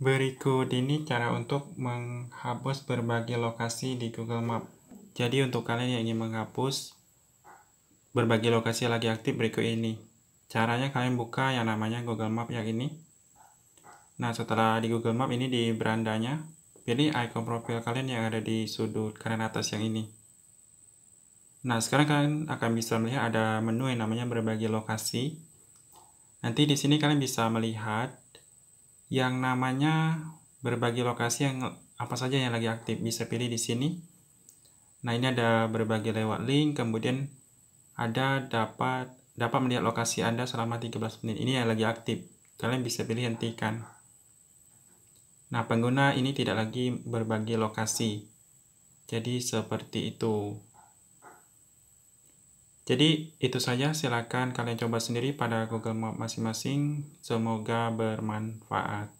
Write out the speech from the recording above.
Berikut ini cara untuk menghapus berbagai lokasi di Google Map. Jadi untuk kalian yang ingin menghapus berbagai lokasi lagi aktif berikut ini. Caranya kalian buka yang namanya Google Map yang ini. Nah setelah di Google Map ini di berandanya, pilih icon profil kalian yang ada di sudut kanan atas yang ini. Nah sekarang kalian akan bisa melihat ada menu yang namanya berbagai lokasi. Nanti di sini kalian bisa melihat yang namanya berbagi lokasi yang apa saja yang lagi aktif bisa pilih di sini. Nah, ini ada berbagi lewat link, kemudian ada dapat dapat melihat lokasi Anda selama 13 menit. Ini yang lagi aktif. Kalian bisa pilih hentikan. Nah, pengguna ini tidak lagi berbagi lokasi. Jadi seperti itu. Jadi itu saja, silakan kalian coba sendiri pada Google Map masing-masing. Semoga bermanfaat.